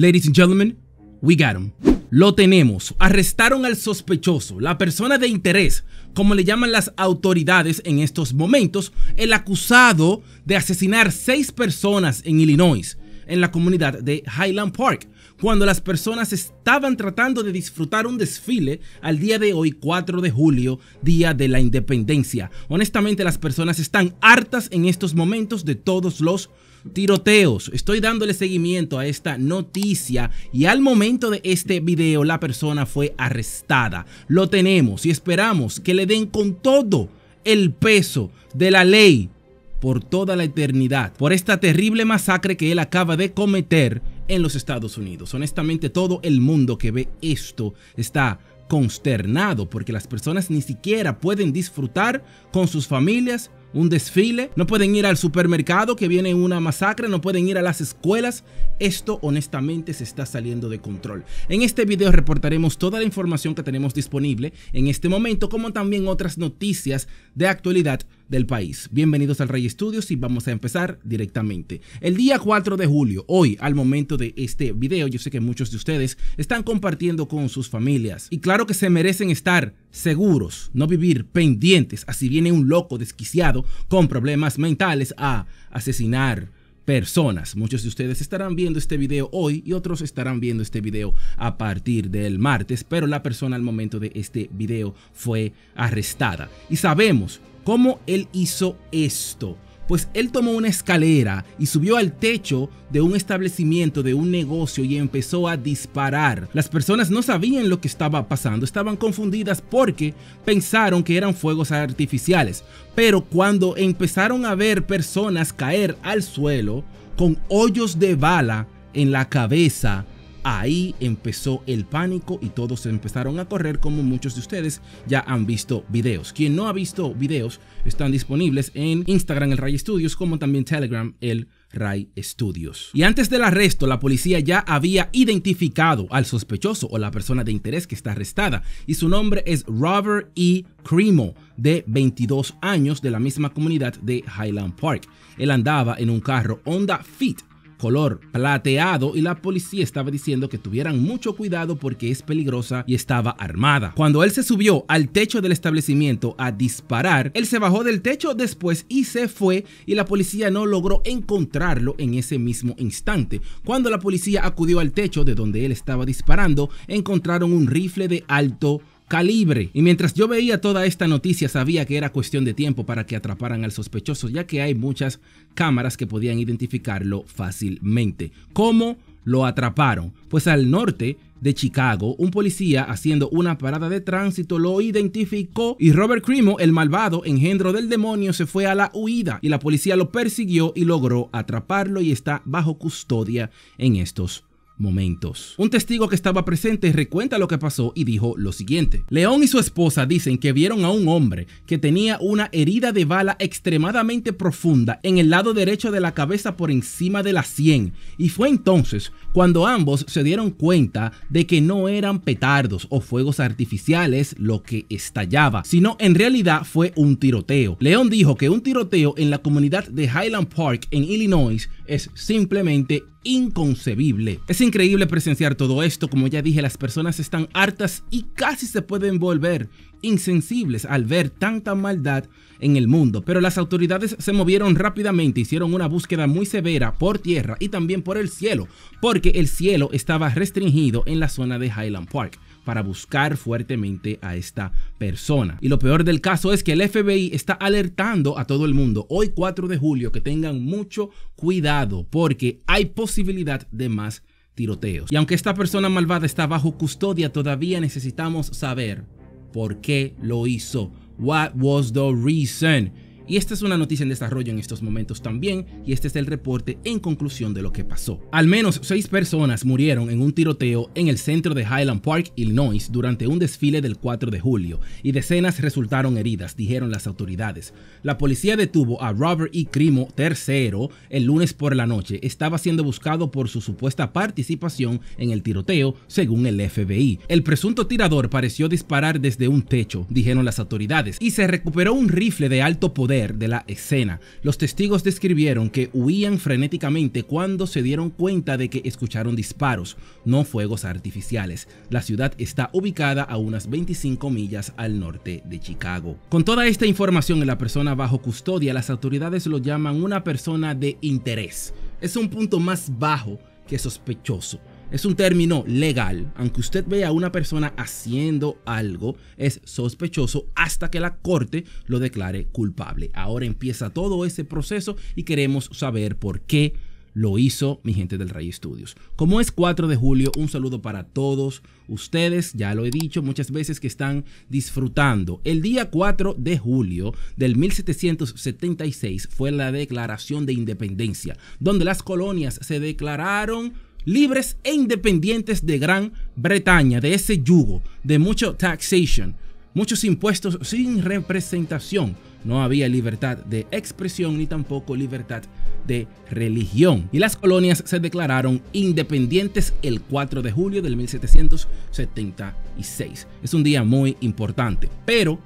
Ladies and gentlemen, we got him. Em. Lo tenemos. Arrestaron al sospechoso, la persona de interés, como le llaman las autoridades en estos momentos, el acusado de asesinar seis personas en Illinois en la comunidad de Highland Park, cuando las personas estaban tratando de disfrutar un desfile al día de hoy 4 de julio, día de la independencia. Honestamente las personas están hartas en estos momentos de todos los tiroteos. Estoy dándole seguimiento a esta noticia y al momento de este video la persona fue arrestada. Lo tenemos y esperamos que le den con todo el peso de la ley por toda la eternidad por esta terrible masacre que él acaba de cometer en los Estados Unidos. Honestamente, todo el mundo que ve esto está consternado porque las personas ni siquiera pueden disfrutar con sus familias un desfile, no pueden ir al supermercado que viene una masacre, no pueden ir a las escuelas. Esto honestamente se está saliendo de control. En este video reportaremos toda la información que tenemos disponible en este momento, como también otras noticias de actualidad del país. Bienvenidos al Rey Estudios y vamos a empezar directamente. El día 4 de julio, hoy al momento de este video, yo sé que muchos de ustedes están compartiendo con sus familias y claro que se merecen estar seguros, no vivir pendientes, así viene un loco desquiciado con problemas mentales a asesinar personas. Muchos de ustedes estarán viendo este video hoy y otros estarán viendo este video a partir del martes, pero la persona al momento de este video fue arrestada. Y sabemos cómo él hizo esto pues él tomó una escalera y subió al techo de un establecimiento, de un negocio y empezó a disparar. Las personas no sabían lo que estaba pasando, estaban confundidas porque pensaron que eran fuegos artificiales, pero cuando empezaron a ver personas caer al suelo con hoyos de bala en la cabeza, Ahí empezó el pánico y todos empezaron a correr como muchos de ustedes ya han visto videos. Quien no ha visto videos están disponibles en Instagram el Ray Studios como también Telegram el Ray Studios. Y antes del arresto, la policía ya había identificado al sospechoso o la persona de interés que está arrestada y su nombre es Robert E. Cremo de 22 años de la misma comunidad de Highland Park. Él andaba en un carro Honda Fit color plateado y la policía estaba diciendo que tuvieran mucho cuidado porque es peligrosa y estaba armada. Cuando él se subió al techo del establecimiento a disparar, él se bajó del techo después y se fue y la policía no logró encontrarlo en ese mismo instante. Cuando la policía acudió al techo de donde él estaba disparando, encontraron un rifle de alto calibre. Y mientras yo veía toda esta noticia, sabía que era cuestión de tiempo para que atraparan al sospechoso, ya que hay muchas cámaras que podían identificarlo fácilmente. ¿Cómo lo atraparon? Pues al norte de Chicago, un policía haciendo una parada de tránsito lo identificó y Robert Crimo, el malvado engendro del demonio, se fue a la huida y la policía lo persiguió y logró atraparlo y está bajo custodia en estos momentos. Un testigo que estaba presente recuenta lo que pasó y dijo lo siguiente. León y su esposa dicen que vieron a un hombre que tenía una herida de bala extremadamente profunda en el lado derecho de la cabeza por encima de la sien. y fue entonces cuando ambos se dieron cuenta de que no eran petardos o fuegos artificiales lo que estallaba, sino en realidad fue un tiroteo. León dijo que un tiroteo en la comunidad de Highland Park en Illinois es simplemente inconcebible. Es increíble presenciar todo esto, como ya dije, las personas están hartas y casi se pueden volver insensibles al ver tanta maldad en el mundo, pero las autoridades se movieron rápidamente, hicieron una búsqueda muy severa por tierra y también por el cielo, porque el cielo estaba restringido en la zona de Highland Park para buscar fuertemente a esta persona. Y lo peor del caso es que el FBI está alertando a todo el mundo hoy 4 de julio que tengan mucho cuidado porque hay posibilidad de más tiroteos. Y aunque esta persona malvada está bajo custodia, todavía necesitamos saber ¿Por qué lo hizo? What was the reason? Y esta es una noticia en desarrollo en estos momentos también, y este es el reporte en conclusión de lo que pasó. Al menos seis personas murieron en un tiroteo en el centro de Highland Park, Illinois, durante un desfile del 4 de julio, y decenas resultaron heridas, dijeron las autoridades. La policía detuvo a Robert E. Crimo III el lunes por la noche. Estaba siendo buscado por su supuesta participación en el tiroteo, según el FBI. El presunto tirador pareció disparar desde un techo, dijeron las autoridades, y se recuperó un rifle de alto poder de la escena. Los testigos describieron que huían frenéticamente cuando se dieron cuenta de que escucharon disparos, no fuegos artificiales. La ciudad está ubicada a unas 25 millas al norte de Chicago. Con toda esta información en la persona bajo custodia, las autoridades lo llaman una persona de interés. Es un punto más bajo que sospechoso es un término legal. Aunque usted vea a una persona haciendo algo, es sospechoso hasta que la corte lo declare culpable. Ahora empieza todo ese proceso y queremos saber por qué lo hizo mi gente del Rey Studios. Como es 4 de julio, un saludo para todos ustedes. Ya lo he dicho muchas veces que están disfrutando. El día 4 de julio del 1776 fue la declaración de independencia, donde las colonias se declararon libres e independientes de Gran Bretaña, de ese yugo, de mucho taxation, muchos impuestos sin representación. No había libertad de expresión ni tampoco libertad de religión. Y las colonias se declararon independientes el 4 de julio del 1776. Es un día muy importante, pero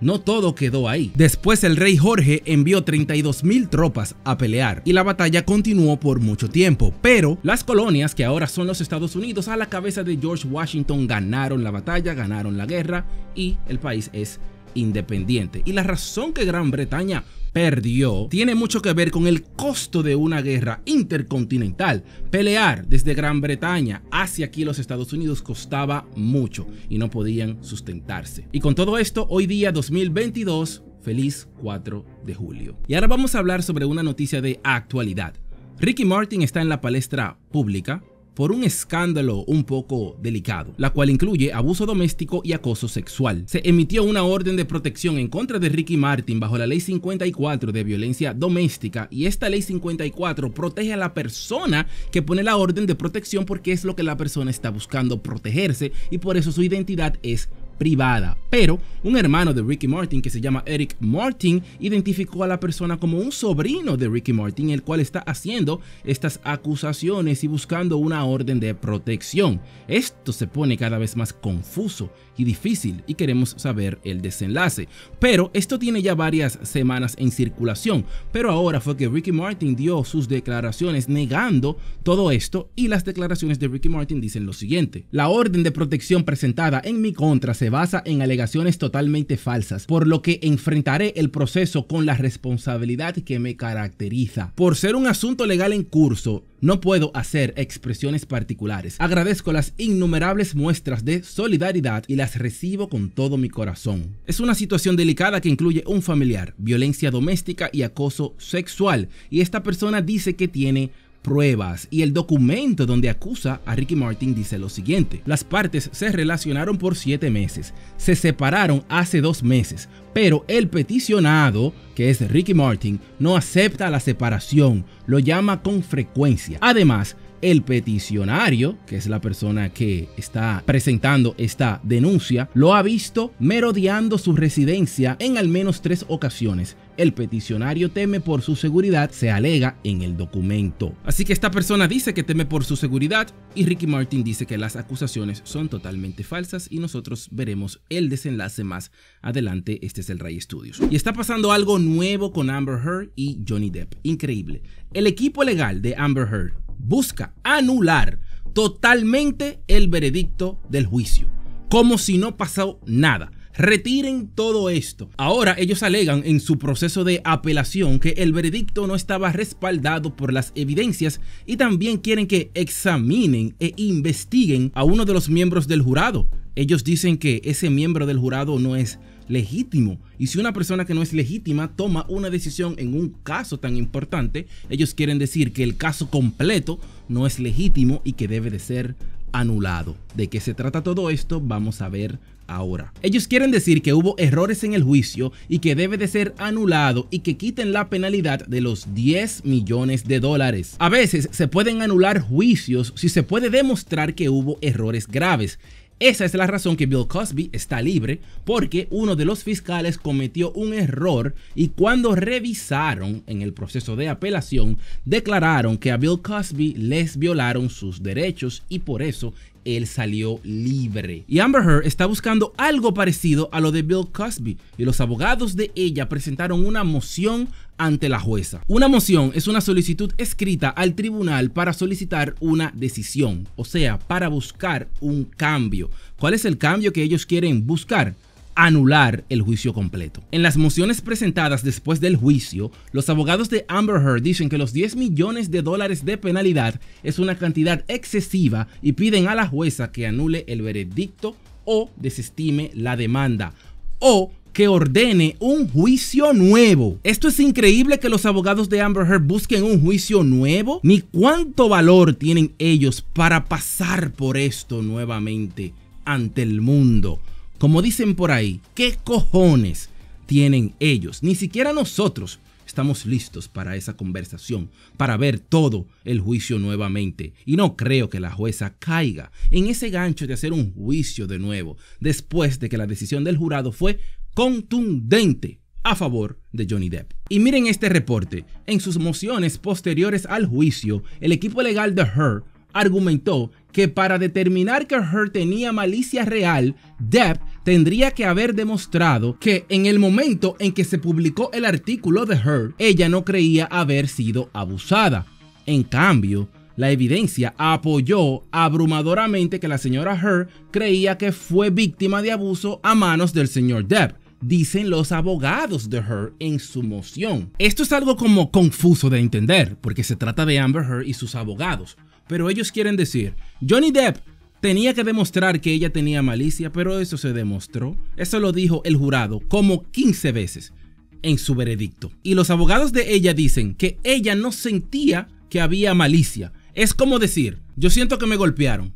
no todo quedó ahí. Después el rey Jorge envió 32.000 tropas a pelear y la batalla continuó por mucho tiempo, pero las colonias que ahora son los Estados Unidos a la cabeza de George Washington ganaron la batalla, ganaron la guerra y el país es independiente. Y la razón que Gran Bretaña perdió tiene mucho que ver con el costo de una guerra intercontinental. Pelear desde Gran Bretaña hacia aquí los Estados Unidos costaba mucho y no podían sustentarse. Y con todo esto, hoy día 2022, feliz 4 de julio. Y ahora vamos a hablar sobre una noticia de actualidad. Ricky Martin está en la palestra pública por un escándalo un poco delicado, la cual incluye abuso doméstico y acoso sexual. Se emitió una orden de protección en contra de Ricky Martin bajo la Ley 54 de violencia doméstica y esta Ley 54 protege a la persona que pone la orden de protección porque es lo que la persona está buscando protegerse y por eso su identidad es privada. Pero un hermano de Ricky Martin que se llama Eric Martin identificó a la persona como un sobrino de Ricky Martin, el cual está haciendo estas acusaciones y buscando una orden de protección. Esto se pone cada vez más confuso y difícil y queremos saber el desenlace. Pero esto tiene ya varias semanas en circulación, pero ahora fue que Ricky Martin dio sus declaraciones negando todo esto y las declaraciones de Ricky Martin dicen lo siguiente. La orden de protección presentada en mi contra se basa en alegaciones totalmente falsas, por lo que enfrentaré el proceso con la responsabilidad que me caracteriza. Por ser un asunto legal en curso, no puedo hacer expresiones particulares. Agradezco las innumerables muestras de solidaridad y las recibo con todo mi corazón. Es una situación delicada que incluye un familiar, violencia doméstica y acoso sexual, y esta persona dice que tiene pruebas y el documento donde acusa a Ricky Martin dice lo siguiente. Las partes se relacionaron por siete meses, se separaron hace dos meses, pero el peticionado, que es Ricky Martin, no acepta la separación, lo llama con frecuencia. Además, el peticionario, que es la persona que está presentando esta denuncia, lo ha visto merodeando su residencia en al menos tres ocasiones. El peticionario teme por su seguridad, se alega en el documento. Así que esta persona dice que teme por su seguridad y Ricky Martin dice que las acusaciones son totalmente falsas y nosotros veremos el desenlace más adelante. Este es el Ray Studios. Y está pasando algo nuevo con Amber Heard y Johnny Depp. Increíble. El equipo legal de Amber Heard busca anular totalmente el veredicto del juicio, como si no pasó nada. Retiren todo esto. Ahora ellos alegan en su proceso de apelación que el veredicto no estaba respaldado por las evidencias y también quieren que examinen e investiguen a uno de los miembros del jurado. Ellos dicen que ese miembro del jurado no es legítimo. Y si una persona que no es legítima toma una decisión en un caso tan importante, ellos quieren decir que el caso completo no es legítimo y que debe de ser anulado. ¿De qué se trata todo esto? Vamos a ver ahora. Ellos quieren decir que hubo errores en el juicio y que debe de ser anulado y que quiten la penalidad de los 10 millones de dólares. A veces se pueden anular juicios si se puede demostrar que hubo errores graves. Esa es la razón que Bill Cosby está libre, porque uno de los fiscales cometió un error y cuando revisaron en el proceso de apelación, declararon que a Bill Cosby les violaron sus derechos y por eso él salió libre. Y Amber Heard está buscando algo parecido a lo de Bill Cosby y los abogados de ella presentaron una moción ante la jueza. Una moción es una solicitud escrita al tribunal para solicitar una decisión, o sea, para buscar un cambio. ¿Cuál es el cambio que ellos quieren buscar? anular el juicio completo. En las mociones presentadas después del juicio, los abogados de Amber Heard dicen que los 10 millones de dólares de penalidad es una cantidad excesiva y piden a la jueza que anule el veredicto o desestime la demanda o que ordene un juicio nuevo. Esto es increíble que los abogados de Amber Heard busquen un juicio nuevo, ni cuánto valor tienen ellos para pasar por esto nuevamente ante el mundo. Como dicen por ahí, ¿qué cojones tienen ellos? Ni siquiera nosotros estamos listos para esa conversación, para ver todo el juicio nuevamente. Y no creo que la jueza caiga en ese gancho de hacer un juicio de nuevo, después de que la decisión del jurado fue contundente a favor de Johnny Depp. Y miren este reporte. En sus mociones posteriores al juicio, el equipo legal de Her argumentó que para determinar que Her tenía malicia real, Depp tendría que haber demostrado que en el momento en que se publicó el artículo de Her, ella no creía haber sido abusada. En cambio, la evidencia apoyó abrumadoramente que la señora Her creía que fue víctima de abuso a manos del señor Depp dicen los abogados de Her en su moción. Esto es algo como confuso de entender, porque se trata de Amber Heard y sus abogados, pero ellos quieren decir, Johnny Depp Tenía que demostrar que ella tenía malicia, pero eso se demostró. Eso lo dijo el jurado como 15 veces en su veredicto. Y los abogados de ella dicen que ella no sentía que había malicia. Es como decir, yo siento que me golpearon.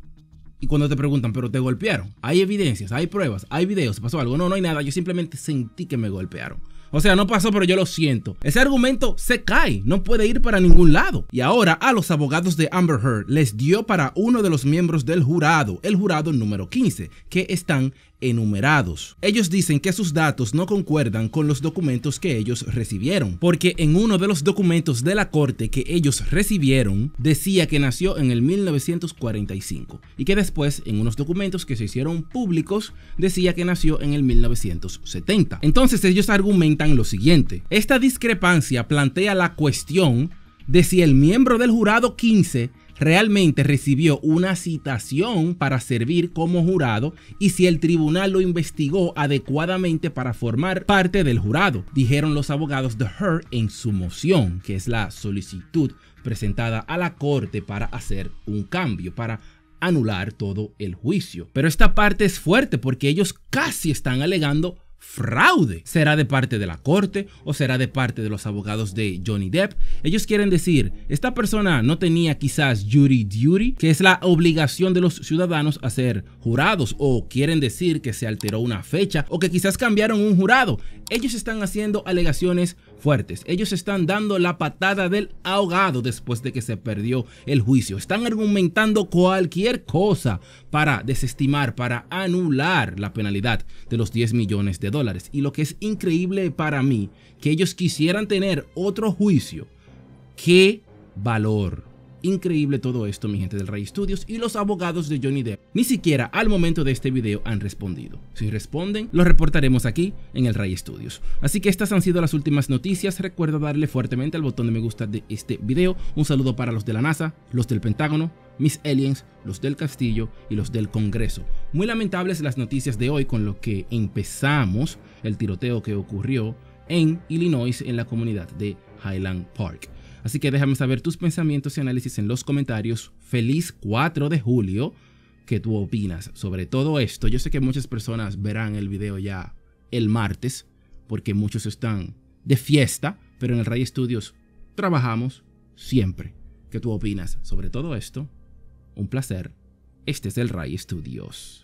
Y cuando te preguntan, pero te golpearon, hay evidencias, hay pruebas, hay videos, pasó algo. No, no hay nada, yo simplemente sentí que me golpearon. O sea, no pasó, pero yo lo siento. Ese argumento se cae, no puede ir para ningún lado. Y ahora a los abogados de Amber Heard les dio para uno de los miembros del jurado, el jurado número 15, que están enumerados. Ellos dicen que sus datos no concuerdan con los documentos que ellos recibieron, porque en uno de los documentos de la corte que ellos recibieron decía que nació en el 1945 y que después en unos documentos que se hicieron públicos decía que nació en el 1970. Entonces ellos argumentan lo siguiente, esta discrepancia plantea la cuestión de si el miembro del jurado 15 realmente recibió una citación para servir como jurado y si el tribunal lo investigó adecuadamente para formar parte del jurado, dijeron los abogados de Her en su moción, que es la solicitud presentada a la corte para hacer un cambio, para anular todo el juicio. Pero esta parte es fuerte porque ellos casi están alegando fraude. ¿Será de parte de la corte o será de parte de los abogados de Johnny Depp? Ellos quieren decir, esta persona no tenía quizás jury duty, que es la obligación de los ciudadanos a ser jurados, o quieren decir que se alteró una fecha o que quizás cambiaron un jurado. Ellos están haciendo alegaciones fuertes. Ellos están dando la patada del ahogado después de que se perdió el juicio. Están argumentando cualquier cosa para desestimar, para anular la penalidad de los 10 millones de dólares. Y lo que es increíble para mí, que ellos quisieran tener otro juicio. ¡Qué valor! Increíble todo esto, mi gente del Ray Studios y los abogados de Johnny Depp. Ni siquiera al momento de este video han respondido. Si responden, lo reportaremos aquí en el Ray Studios. Así que estas han sido las últimas noticias. Recuerda darle fuertemente al botón de me gusta de este video. Un saludo para los de la NASA, los del Pentágono, mis aliens, los del castillo y los del Congreso. Muy lamentables las noticias de hoy con lo que empezamos el tiroteo que ocurrió en Illinois en la comunidad de Highland Park. Así que déjame saber tus pensamientos y análisis en los comentarios. Feliz 4 de julio. ¿Qué tú opinas sobre todo esto? Yo sé que muchas personas verán el video ya el martes, porque muchos están de fiesta, pero en el Ray Studios trabajamos siempre. ¿Qué tú opinas sobre todo esto? Un placer. Este es el Ray Studios.